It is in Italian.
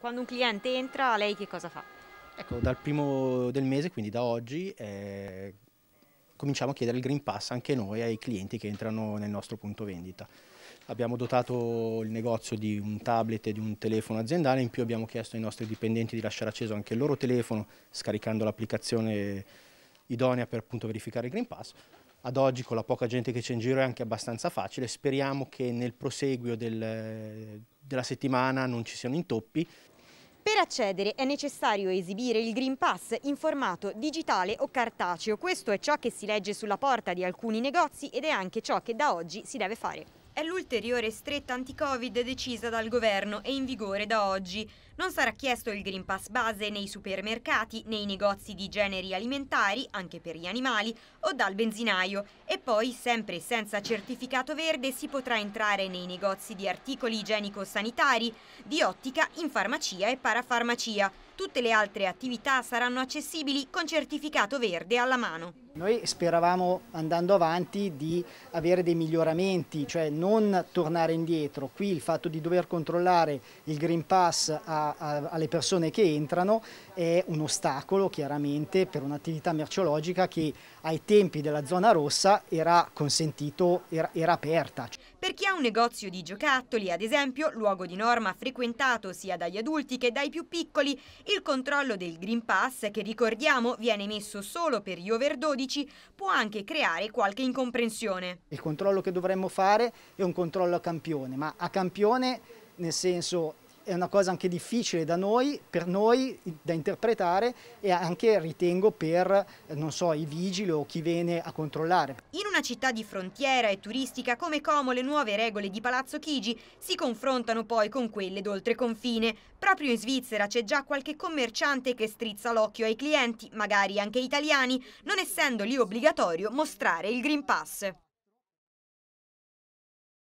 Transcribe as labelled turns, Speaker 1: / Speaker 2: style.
Speaker 1: Quando un cliente entra, lei che cosa fa?
Speaker 2: Ecco, dal primo del mese, quindi da oggi, eh, cominciamo a chiedere il Green Pass anche noi ai clienti che entrano nel nostro punto vendita. Abbiamo dotato il negozio di un tablet e di un telefono aziendale, in più abbiamo chiesto ai nostri dipendenti di lasciare acceso anche il loro telefono scaricando l'applicazione idonea per appunto verificare il Green Pass. Ad oggi con la poca gente che c'è in giro è anche abbastanza facile, speriamo che nel proseguio del, della settimana non ci siano intoppi.
Speaker 1: Per accedere è necessario esibire il Green Pass in formato digitale o cartaceo. Questo è ciò che si legge sulla porta di alcuni negozi ed è anche ciò che da oggi si deve fare è l'ulteriore stretta anti-Covid decisa dal governo e in vigore da oggi. Non sarà chiesto il Green Pass base nei supermercati, nei negozi di generi alimentari, anche per gli animali, o dal benzinaio. E poi, sempre senza certificato verde, si potrà entrare nei negozi di articoli igienico-sanitari, di ottica, in farmacia e parafarmacia. Tutte le altre attività saranno accessibili con certificato verde alla mano.
Speaker 3: Noi speravamo andando avanti di avere dei miglioramenti, cioè non tornare indietro. Qui il fatto di dover controllare il Green Pass a, a, alle persone che entrano è un ostacolo chiaramente per un'attività merceologica che ai tempi della zona rossa era consentito, era, era aperta.
Speaker 1: Per chi ha un negozio di giocattoli, ad esempio, luogo di norma frequentato sia dagli adulti che dai più piccoli, il controllo del Green Pass, che ricordiamo viene messo solo per gli over 12, può anche creare qualche incomprensione.
Speaker 3: Il controllo che dovremmo fare è un controllo a campione, ma a campione nel senso è una cosa anche difficile da noi, per noi da interpretare e anche ritengo per, non so, i vigili o chi viene a controllare.
Speaker 1: In una città di frontiera e turistica come Como le nuove regole di Palazzo Chigi si confrontano poi con quelle d'oltreconfine. Proprio in Svizzera c'è già qualche commerciante che strizza l'occhio ai clienti, magari anche italiani, non essendo lì obbligatorio mostrare il Green Pass.